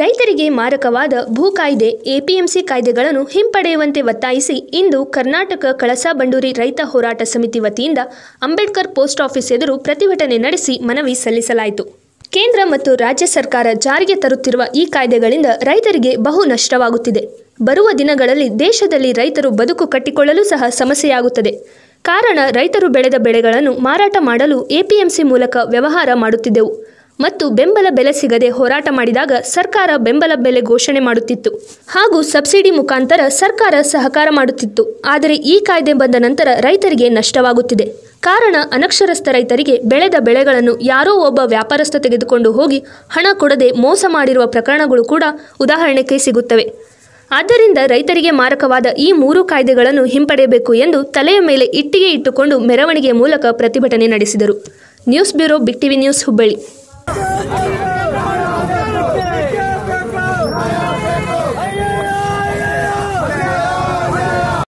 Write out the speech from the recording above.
ರೈತರಿಗೆ ಮಾರಕವಾದ ಭೂ ಕಾಯ್ದೆ ಎಪಿಎಂಸಿ ಕಾಯ್ದೆಗಳನ್ನು ಹಿಂಪಡೆಯುವಂತೆ ಒತ್ತಾಯಿಸಿ ಇಂದು ಕರ್ನಾಟಕ ಕಳಸಾ ಬಂಡೂರಿ ರೈತ ಹೋರಾಟ ಸಮಿತಿ ವತಿಯಿಂದ ಅಂಬೇಡ್ಕರ್ ಪೋಸ್ಟ್ ಆಫೀಸ್ ಎದುರು ಪ್ರತಿಭಟನೆ ನಡೆಸಿ ಮನವಿ ಸಲ್ಲಿಸಲಾಯಿತು ಕೇಂದ್ರ ಮತ್ತು ರಾಜ್ಯ ಸರ್ಕಾರ ಜಾರಿಗೆ ತರುತ್ತಿರುವ ಈ ಕಾಯ್ದೆಗಳಿಂದ ರೈತರಿಗೆ ಬಹು ನಷ್ಟವಾಗುತ್ತಿದೆ ಬರುವ ದಿನಗಳಲ್ಲಿ ದೇಶದಲ್ಲಿ ರೈತರು ಬದುಕು ಕಟ್ಟಿಕೊಳ್ಳಲು ಸಹ ಸಮಸ್ಯೆಯಾಗುತ್ತದೆ ಕಾರಣ ರೈತರು ಬೆಳೆದ ಬೆಳೆಗಳನ್ನು ಮಾರಾಟ ಮಾಡಲು ಎಪಿಎಂಸಿ ಮೂಲಕ ವ್ಯವಹಾರ ಮಾಡುತ್ತಿದ್ದೆವು ಮತ್ತು ಬೆಂಬಲ ಬೆಲೆ ಸಿಗದೆ ಹೋರಾಟ ಮಾಡಿದಾಗ ಸರ್ಕಾರ ಬೆಂಬಲ ಬೆಲೆ ಘೋಷಣೆ ಮಾಡುತ್ತಿತ್ತು ಹಾಗೂ ಸಬ್ಸಿಡಿ ಮುಖಾಂತರ ಸರ್ಕಾರ ಸಹಕಾರ ಮಾಡುತ್ತಿತ್ತು ಆದರೆ ಈ ಕಾಯ್ದೆ ಬಂದ ನಂತರ ರೈತರಿಗೆ ನಷ್ಟವಾಗುತ್ತಿದೆ ಕಾರಣ ಅನಕ್ಷರಸ್ಥ ರೈತರಿಗೆ ಬೆಳೆದ ಬೆಳೆಗಳನ್ನು ಯಾರೋ ಒಬ್ಬ ವ್ಯಾಪಾರಸ್ಥ ತೆಗೆದುಕೊಂಡು ಹೋಗಿ ಹಣ ಕೊಡದೆ ಮೋಸ ಮಾಡಿರುವ ಪ್ರಕರಣಗಳು ಕೂಡ ಉದಾಹರಣೆಗೆ ಸಿಗುತ್ತವೆ ಆದ್ದರಿಂದ ರೈತರಿಗೆ ಮಾರಕವಾದ ಈ ಮೂರು ಕಾಯ್ದೆಗಳನ್ನು ಹಿಂಪಡೆಯಬೇಕು ಎಂದು ತಲೆಯ ಮೇಲೆ ಇಟ್ಟಿಗೆ ಇಟ್ಟುಕೊಂಡು ಮೆರವಣಿಗೆ ಮೂಲಕ ಪ್ರತಿಭಟನೆ ನಡೆಸಿದರು news bureau big TV news Hubballi